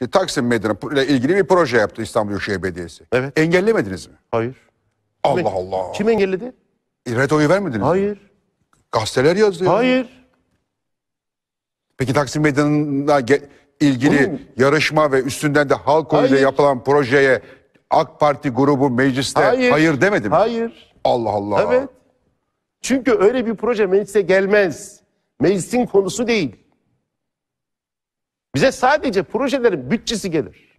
Şimdi Taksim Meydanı ile ilgili bir proje yaptı İstanbul Büyükşehir Belediyesi. Evet. Engellemediniz mi? Hayır. Allah Kim, Allah. Kim engelledi? E, Red oyu vermediniz Hayır. Mi? Gazeteler yazdı. Hayır. Peki Taksim Meydanı'na ilgili Bunun... yarışma ve üstünden de halk oyuyla yapılan projeye AK Parti grubu mecliste hayır, hayır demedi mi? Hayır. Allah Allah. Evet. Çünkü öyle bir proje meclise gelmez. Meclisin konusu değil. Bize sadece projelerin bütçesi gelir.